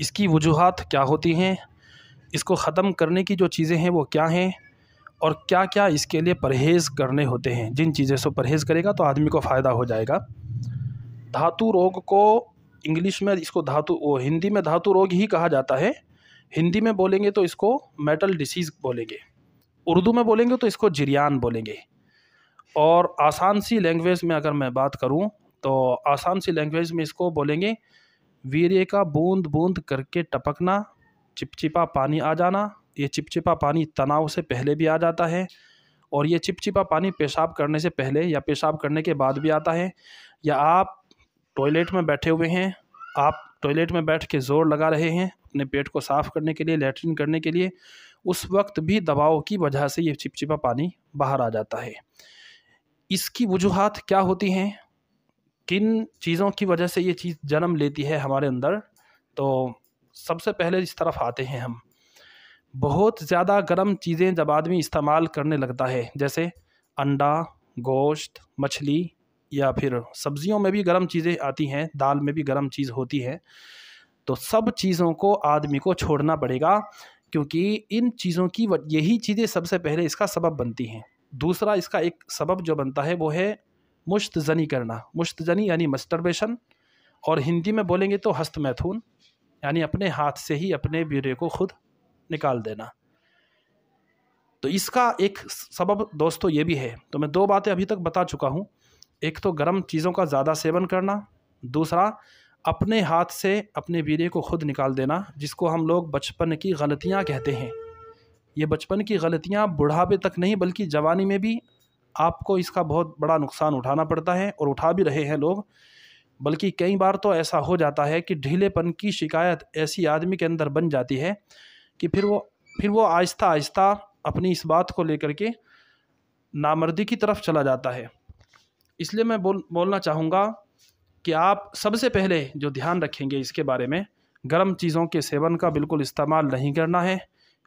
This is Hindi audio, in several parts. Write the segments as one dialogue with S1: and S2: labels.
S1: इसकी वजूहत क्या होती हैं इसको ख़त्म करने की जो चीज़ें हैं वो क्या हैं और क्या क्या इसके लिए परहेज़ करने होते हैं जिन चीज़ें से परहेज़ करेगा तो आदमी को फ़ायदा हो जाएगा धातु रोग को इंग्लिश में इसको धातु वो हिंदी में धातु रोग ही कहा जाता है हिंदी में बोलेंगे तो इसको मेटल डिसीज़ बोलेंगे उर्दू में बोलेंगे तो इसको जिरियान बोलेंगे और आसान सी लैंग्वेज में अगर मैं बात करूं तो आसान सी लैंग्वेज में इसको बोलेंगे वीर्य का बूंद बूंद करके टपकना चिपचिपा पानी आ जाना ये चिपचिपा पानी तनाव से पहले भी आ जाता है और ये चिपचिपा पानी पेशाब करने से पहले या पेशाब करने के बाद भी आता है या आप टॉयलेट में बैठे हुए हैं आप टॉयलेट में बैठ के ज़ोर लगा रहे हैं अपने पेट को साफ़ करने के लिए लेटरिन करने के लिए उस वक्त भी दबाव की वजह से ये चिपचिपा पानी बाहर आ जाता है इसकी वजूहत क्या होती हैं किन चीज़ों की वजह से ये चीज़ जन्म लेती है हमारे अंदर तो सबसे पहले इस तरफ आते हैं हम बहुत ज़्यादा गर्म चीज़ें जब आदमी इस्तेमाल करने लगता है जैसे अंडा गोश्त मछली या फिर सब्जियों में भी गर्म चीज़ें आती हैं दाल में भी गर्म चीज़ होती है तो सब चीज़ों को आदमी को छोड़ना पड़ेगा क्योंकि इन चीज़ों की यही चीज़ें सबसे पहले इसका सबब बनती हैं दूसरा इसका एक सबब जो बनता है वो है मुश्त जनी करना मुश्त जनी यानी मस्टरबेशन और हिंदी में बोलेंगे तो हस्त मैथुन यानी अपने हाथ से ही अपने बीरे को खुद निकाल देना तो इसका एक सबब दोस्तों ये भी है तो मैं दो बातें अभी तक बता चुका हूँ एक तो गर्म चीज़ों का ज़्यादा सेवन करना दूसरा अपने हाथ से अपने वीरे को खुद निकाल देना जिसको हम लोग बचपन की गलतियाँ कहते हैं ये बचपन की गलतियाँ बुढ़ापे तक नहीं बल्कि जवानी में भी आपको इसका बहुत बड़ा नुकसान उठाना पड़ता है और उठा भी रहे हैं लोग बल्कि कई बार तो ऐसा हो जाता है कि ढीलेपन की शिकायत ऐसी आदमी के अंदर बन जाती है कि फिर वो फिर वो आहिस्ता आहिस्ता अपनी इस बात को लेकर के नामर्दी की तरफ चला जाता है इसलिए मैं बोल बोलना चाहूँगा कि आप सबसे पहले जो ध्यान रखेंगे इसके बारे में गर्म चीज़ों के सेवन का बिल्कुल इस्तेमाल नहीं करना है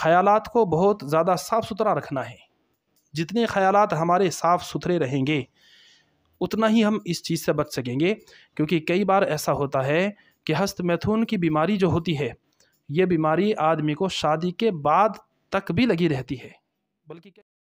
S1: ख़्यालात को बहुत ज़्यादा साफ़ सुथरा रखना है जितने ख्याल हमारे साफ़ सुथरे रहेंगे उतना ही हम इस चीज़ से बच सकेंगे क्योंकि कई बार ऐसा होता है कि हस्त मैथुन की बीमारी जो होती है ये बीमारी आदमी को शादी के बाद तक भी लगी रहती है बल्कि